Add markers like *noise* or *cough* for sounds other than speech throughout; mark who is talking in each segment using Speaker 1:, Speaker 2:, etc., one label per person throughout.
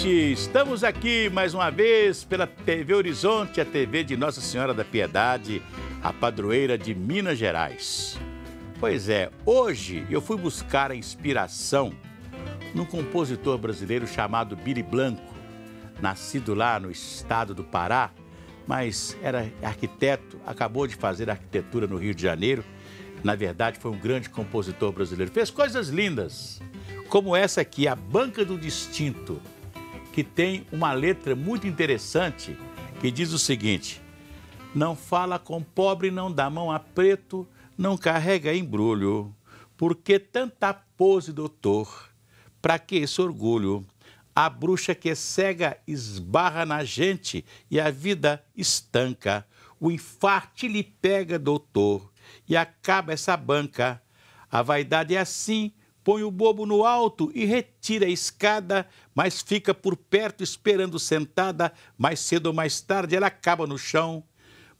Speaker 1: gente, estamos aqui mais uma vez pela TV Horizonte, a TV de Nossa Senhora da Piedade, a padroeira de Minas Gerais. Pois é, hoje eu fui buscar a inspiração num compositor brasileiro chamado Billy Blanco, nascido lá no estado do Pará, mas era arquiteto, acabou de fazer arquitetura no Rio de Janeiro. Na verdade, foi um grande compositor brasileiro. Fez coisas lindas, como essa aqui, A Banca do Distinto, que tem uma letra muito interessante que diz o seguinte: Não fala com pobre, não dá mão a preto, não carrega embrulho. Por que tanta pose, doutor? Para que esse orgulho? A bruxa que é cega esbarra na gente e a vida estanca. O infarte lhe pega, doutor, e acaba essa banca. A vaidade é assim, põe o bobo no alto e retira a escada, mas fica por perto esperando sentada, mais cedo ou mais tarde ela acaba no chão.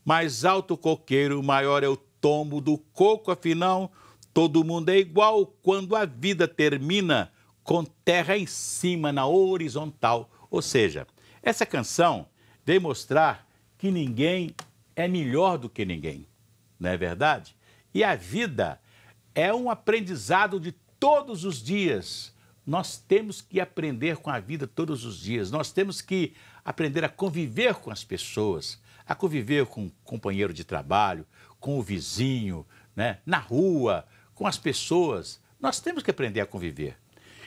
Speaker 1: Mais alto o coqueiro, maior é o tombo do coco, afinal, todo mundo é igual quando a vida termina com terra em cima, na horizontal. Ou seja, essa canção vem mostrar que ninguém é melhor do que ninguém, não é verdade? E a vida é um aprendizado de todos os dias. Nós temos que aprender com a vida todos os dias. Nós temos que aprender a conviver com as pessoas, a conviver com o companheiro de trabalho, com o vizinho, né? na rua, com as pessoas. Nós temos que aprender a conviver.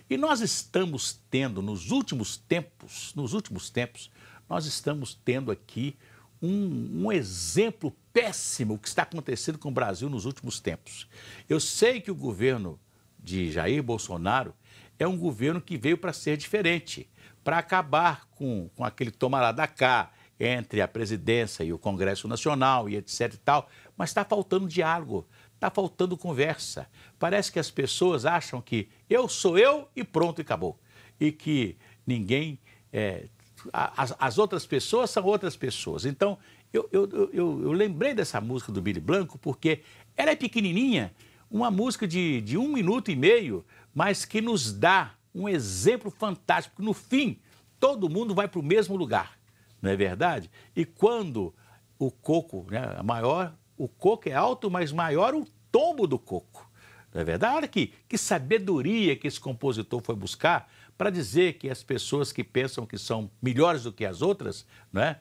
Speaker 1: E nós estamos tendo nos últimos tempos, nos últimos tempos, nós estamos tendo aqui um, um, exemplo péssimo que está acontecendo com o Brasil nos últimos tempos. Eu sei que o governo de Jair Bolsonaro é um governo que veio para ser diferente, para acabar com, com aquele tomará da cá entre a presidência e o Congresso Nacional e etc e tal, mas está faltando diálogo, está faltando conversa. Parece que as pessoas acham que eu sou eu e pronto, e acabou. E que ninguém... É, as, as outras pessoas são outras pessoas. Então, eu, eu, eu, eu, lembrei dessa música do Billy Blanco porque ela é pequenininha uma música de, de um minuto e meio, mas que nos dá um exemplo fantástico. No fim, todo mundo vai para o mesmo lugar, não é verdade? E quando o coco, né, é maior, o coco é alto, mas maior o tombo do coco. Não é verdade? Olha que, que sabedoria que esse compositor foi buscar para dizer que as pessoas que pensam que são melhores do que as outras, né,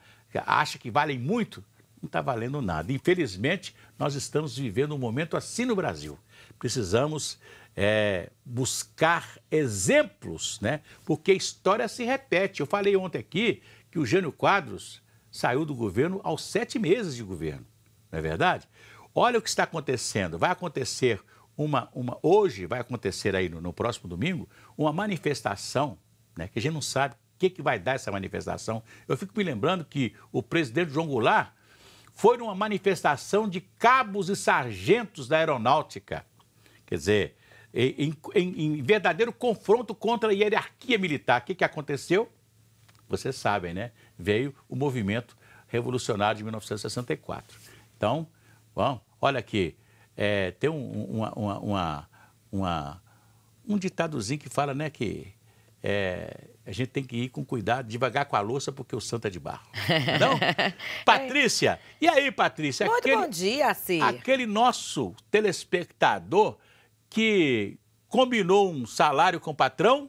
Speaker 1: acham que valem muito, não está valendo nada. Infelizmente, nós estamos vivendo um momento assim no Brasil. Precisamos é, buscar exemplos, né? porque a história se repete. Eu falei ontem aqui que o Jânio Quadros saiu do governo aos sete meses de governo, não é verdade? Olha o que está acontecendo. Vai acontecer uma, uma hoje, vai acontecer aí no, no próximo domingo, uma manifestação, né, que a gente não sabe o que, que vai dar essa manifestação. Eu fico me lembrando que o presidente João Goulart foi numa manifestação de cabos e sargentos da aeronáutica. Quer dizer, em, em, em verdadeiro confronto contra a hierarquia militar. O que, que aconteceu? Vocês sabem, né? Veio o movimento revolucionário de 1964. Então, bom, olha aqui, é, tem um, uma, uma, uma, um ditadozinho que fala né, que é, a gente tem que ir com cuidado, devagar com a louça, porque o santo é de barro. Não? É *laughs* Patrícia, e aí, Patrícia? Muito aquele, bom dia, Cir. Aquele nosso telespectador que combinou um salário com o patrão,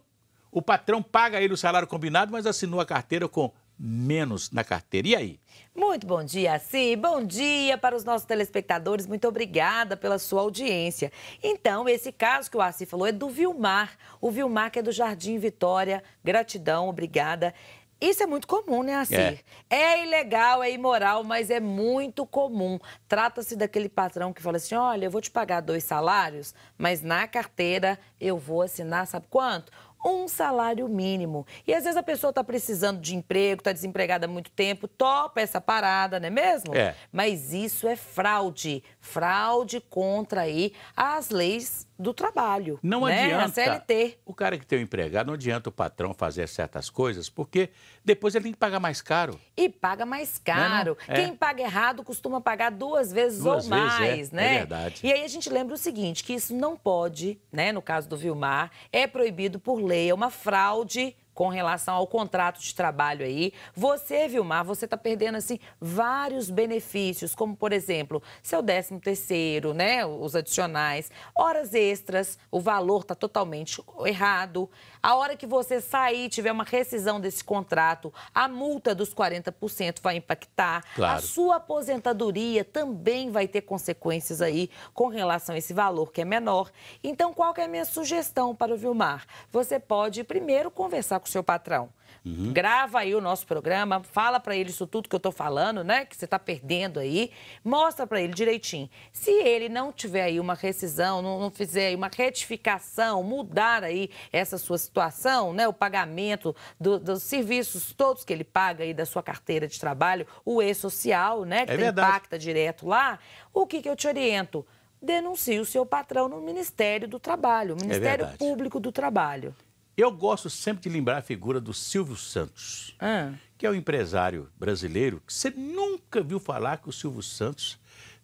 Speaker 1: o patrão paga ele o salário combinado, mas assinou a carteira com menos na carteira. E aí?
Speaker 2: Muito bom dia, sim Bom dia para os nossos telespectadores. Muito obrigada pela sua audiência. Então, esse caso que o Assi falou é do Vilmar. O Vilmar que é do Jardim Vitória. Gratidão, obrigada. Isso é muito comum, né, Assir? É. é ilegal, é imoral, mas é muito comum. Trata-se daquele patrão que fala assim: olha, eu vou te pagar dois salários, mas na carteira eu vou assinar, sabe quanto? um salário mínimo. E às vezes a pessoa está precisando de emprego, está desempregada há muito tempo, topa essa parada, não é mesmo? É. Mas isso é fraude. Fraude contra aí as leis do trabalho. Não né? adianta. CLT.
Speaker 1: O cara que tem um empregado, não adianta o patrão fazer certas coisas, porque depois ele tem que pagar mais caro.
Speaker 2: E paga mais né, caro. Não, não. É. Quem paga errado costuma pagar duas vezes duas ou vezes, é. mais, é. né? É verdade. E aí a gente lembra o seguinte, que isso não pode, né? No caso do Vilmar, é proibido por lei, é uma fraude com relação ao contrato de trabalho aí. Você, Vilmar, você está perdendo assim vários benefícios, como por exemplo, seu 13 terceiro, né, os adicionais, horas extras, o valor tá totalmente errado. A hora que você sair, tiver uma rescisão desse contrato, a multa dos 40% vai impactar. Claro. A sua aposentadoria também vai ter consequências aí com relação a esse valor que é menor. Então, qual que é a minha sugestão para o Vilmar? Você pode primeiro conversar com o seu patrão. Uhum. Grava aí o nosso programa, fala para ele isso tudo que eu tô falando, né? Que você tá perdendo aí. Mostra para ele direitinho. Se ele não tiver aí uma rescisão, não, não fizer aí uma retificação, mudar aí essa sua situação, né? O pagamento do, dos serviços todos que ele paga aí da sua carteira de trabalho, o e-social, né? É que é impacta direto lá. O que, que eu te oriento? Denuncie o seu patrão no Ministério do Trabalho, é Ministério é Público do Trabalho.
Speaker 1: Eu gosto sempre de lembrar a figura do Silvio Santos, é. que é um empresário brasileiro que você nunca viu falar que o Silvio Santos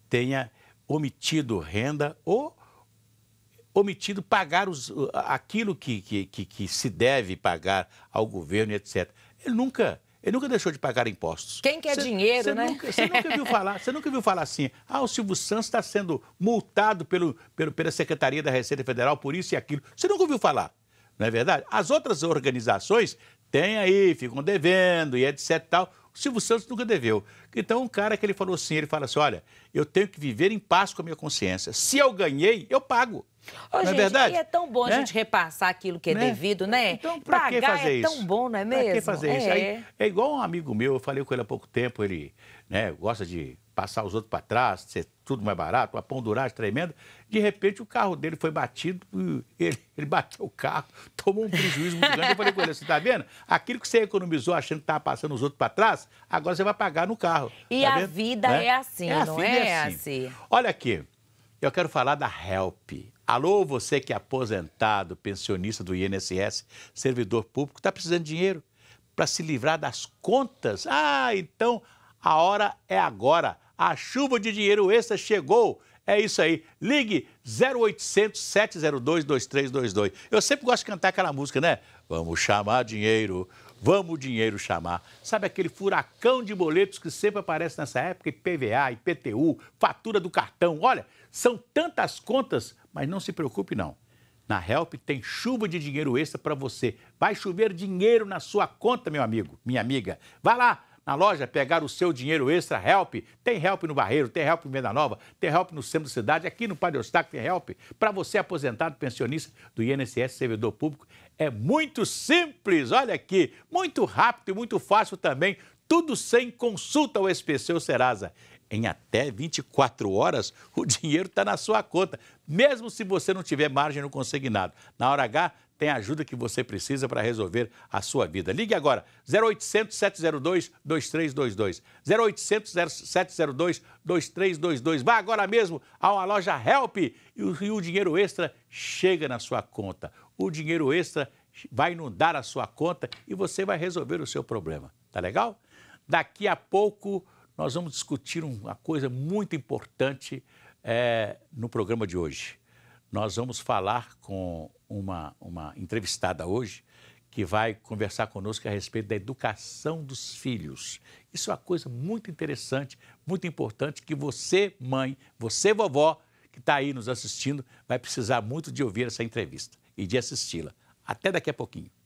Speaker 1: tenha omitido renda ou omitido pagar os, aquilo que, que, que, que se deve pagar ao governo, etc. Ele nunca, ele nunca deixou de pagar impostos. Quem quer cê, dinheiro, cê né? Nunca, você nunca viu falar, você nunca viu falar assim: ah, o Silvio Santos está sendo multado pelo, pelo, pela Secretaria da Receita Federal por isso e aquilo. Você nunca ouviu falar não é verdade? As outras organizações têm aí, ficam devendo e etc tal. O Silvio Santos nunca deveu. Então, um cara que ele falou assim, ele fala assim, olha, eu tenho que viver em paz com a minha consciência. Se eu ganhei, eu pago. Ô, não é gente, é verdade? E é
Speaker 2: tão bom né? a gente repassar aquilo que é né? devido, né? Então, pra Pagar que fazer é isso? tão bom, não é mesmo? Pra que fazer é. isso? Aí,
Speaker 1: é igual um amigo meu, eu falei com ele há pouco tempo, ele né, gosta de passar os outros para trás, ser tudo mais barato, uma ponduragem tremenda. De repente, o carro dele foi batido, ele, ele bateu o carro, tomou um prejuízo muito grande. Eu falei com ele você está vendo? Aquilo que você economizou achando que estava passando os outros para trás, agora você vai pagar no carro. E tá a vendo? vida né? é assim, é não assim, é, é assim. assim. Olha aqui, eu quero falar da Help. Alô, você que é aposentado, pensionista do INSS, servidor público, está precisando de dinheiro para se livrar das contas? Ah, então a hora é agora. A chuva de dinheiro extra chegou. É isso aí. Ligue 0800 702 2322. Eu sempre gosto de cantar aquela música, né? Vamos chamar dinheiro. Vamos o dinheiro chamar. Sabe aquele furacão de boletos que sempre aparece nessa época? IPVA, IPTU, fatura do cartão. Olha, são tantas contas, mas não se preocupe não. Na Help tem chuva de dinheiro extra para você. Vai chover dinheiro na sua conta, meu amigo, minha amiga. Vá lá, na loja, pegar o seu dinheiro extra help. Tem help no Barreiro, tem help em Venda Nova, tem help no centro da cidade, aqui no Padre Eustáquio tem help. Para você aposentado, pensionista do INSS, servidor público, é muito simples, olha aqui, muito rápido e muito fácil também, tudo sem consulta ao SPC ou Serasa. Em até 24 horas, o *laughs* dinheiro está na sua conta, mesmo se você não tiver margem no consignado. Na hora H, tem a ajuda que você precisa para resolver a sua vida. Ligue agora, 0800 702 2322. 0800 702 2322. Vá agora mesmo a uma loja Help e o dinheiro extra chega na sua conta. O dinheiro extra vai inundar a sua conta e você vai resolver o seu problema. Tá legal? Daqui a pouco nós vamos discutir uma coisa muito importante é, no programa de hoje. Nós vamos falar com uma, uma entrevistada hoje que vai conversar conosco a respeito da educação dos filhos. Isso é uma coisa muito interessante, muito importante que você, mãe, você, vovó, que está aí nos assistindo, vai precisar muito de ouvir essa entrevista e de assisti-la. Até daqui a pouquinho.